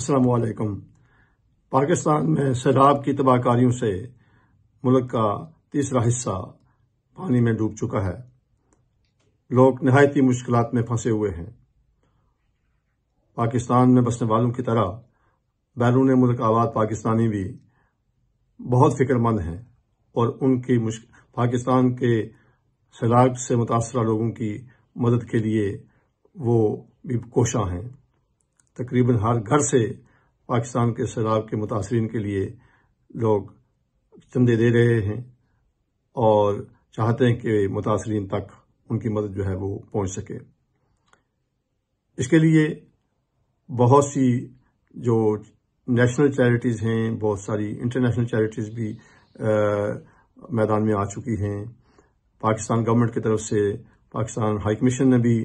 असलकम पाकिस्तान में सैलाब की तबाहकारियों से मुल्क का तीसरा हिस्सा पानी में डूब चुका है लोग नहायती मुश्किल में फंसे हुए हैं पाकिस्तान में बसने वालों की तरह बैरून मुल्क आबाद पाकिस्तानी भी बहुत फिक्रमंद हैं और उनकी पाकिस्तान के सैलाब से मुतासर लोगों की मदद के लिए वो भी कोशा हैं तकरीबन हर घर से पाकिस्तान के सैलाब के मुतासरीन के लिए लोग चंदे दे रहे हैं और चाहते हैं कि मुतासरीन तक उनकी मदद जो है वो पहुंच सके इसके लिए बहुत सी जो नेशनल चैरिटीज़ हैं बहुत सारी इंटरनेशनल चैरिटीज़ भी आ, मैदान में आ चुकी हैं पाकिस्तान गवर्नमेंट की तरफ से पाकिस्तान हाई कमीशन ने भी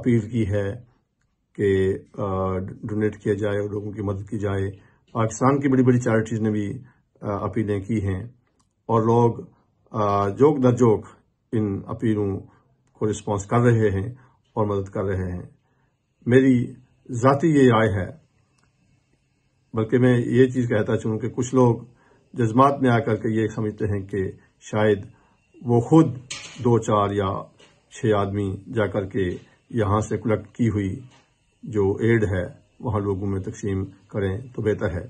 अपील की है के डोनेट किया जाए और लोगों की मदद की जाए पाकिस्तान की बड़ी बड़ी चैरिटीज़ ने भी अपीलें की हैं और लोग जोक दर जोक इन अपीलों को रिस्पॉन्स कर रहे हैं और मदद कर रहे हैं मेरी जाति ये राय है बल्कि मैं ये चीज़ कहता चाहूँ कि कुछ लोग जज्बात में आकर के ये समझते हैं कि शायद वो खुद दो चार या छह आदमी जाकर के यहां से कलेक्ट की हुई जो एड है वहां लोगों में तकसीम करें तो बेहतर है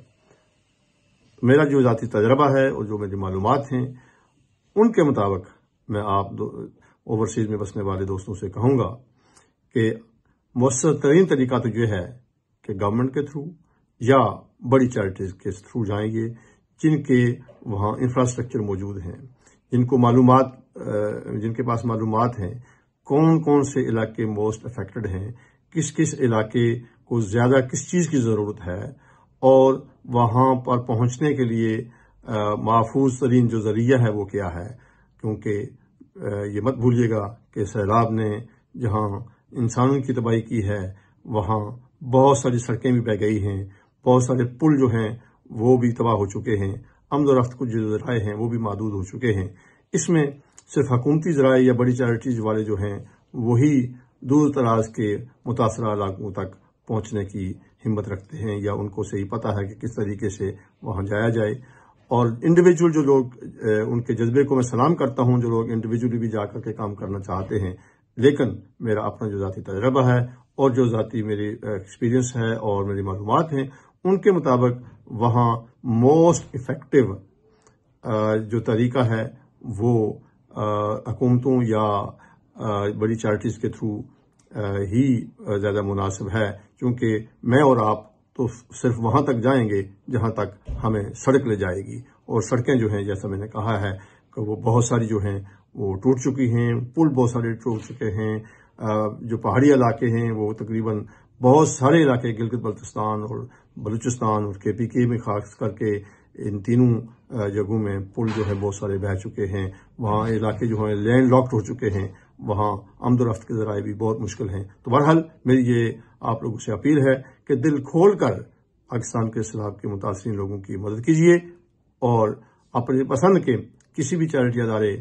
तो मेरा जो ज़ाती तजर्बा है और जो मेरी मालूम हैं उनके मुताबिक मैं आप ओवरसीज़ में बसने वाले दोस्तों से कहूंगा कि मौसर तरीन तरीका तो यह है कि गवर्नमेंट के थ्रू या बड़ी चैरिटीज़ के थ्रू जाएंगे जिनके वहां इंफ्रास्ट्रक्चर मौजूद हैं जिनको मालूम जिनके पास मालूम हैं कौन कौन से इलाके मोस्ट अफेक्टेड हैं किस किस इलाके को ज़्यादा किस चीज़ की ज़रूरत है और वहाँ पर पहुँचने के लिए महफूज तरीन जो ज़रिया है वो क्या है क्योंकि ये मत भूलिएगा कि सैलाब ने जहाँ इंसानों की तबाही की है वहाँ बहुत सारी सड़कें भी बह गई हैं बहुत सारे पुल जो हैं वो भी तबाह हो चुके हैं आमदोरफ्त कुछ जो जराए हैं वो भी महदूद हो चुके हैं इसमें सिर्फ हकूमती जराए या बड़ी चैरिटीज वाले जो हैं वही दूर दराज के मुतासर इलाकों तक पहुंचने की हिम्मत रखते हैं या उनको सही पता है कि किस तरीके से वहां जाया जाए और इंडिविजुअल जो लोग उनके जज्बे को मैं सलाम करता हूं जो लोग इंडिविजुअली भी जाकर के काम करना चाहते हैं लेकिन मेरा अपना जो ज़ाती तजर्बा है और जो ज़ाती मेरी एक्सपीरियंस है और मेरी मालूम हैं उनके मुताबिक वहाँ मोस्ट इफ़ेक्टिव जो तरीका है वो हकूमतों या बड़ी चार्टीज के थ्रू ही ज़्यादा मुनासिब है क्योंकि मैं और आप तो सिर्फ वहां तक जाएंगे जहां तक हमें सड़क ले जाएगी और सड़कें जो हैं जैसा मैंने कहा है कि वो बहुत सारी जो हैं वो टूट चुकी हैं पुल बहुत सारे टूट चुके हैं जो पहाड़ी इलाके हैं वो तकरीबन बहुत सारे इलाके गिलगित बल्तिस्तान और बलूचिस्तान और के पी के में खास करके इन तीनों जगहों में पुल जो है बहुत सारे बह चुके हैं वहाँ इलाके जो हैं लैंड लॉक्ड हो चुके हैं वहां आमदोरफ्त के जराए भी बहुत मुश्किल हैं तो बहरहाल मेरी ये आप लोगों से अपील है कि दिल खोल कर पाकिस्तान के सैलाब के मुतासरी लोगों की मदद कीजिए और अपने पसंद के किसी भी चैरिटी अदारे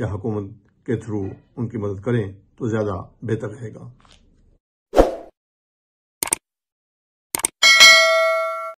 या हुकूमत के थ्रू उनकी मदद करें तो ज़्यादा बेहतर रहेगा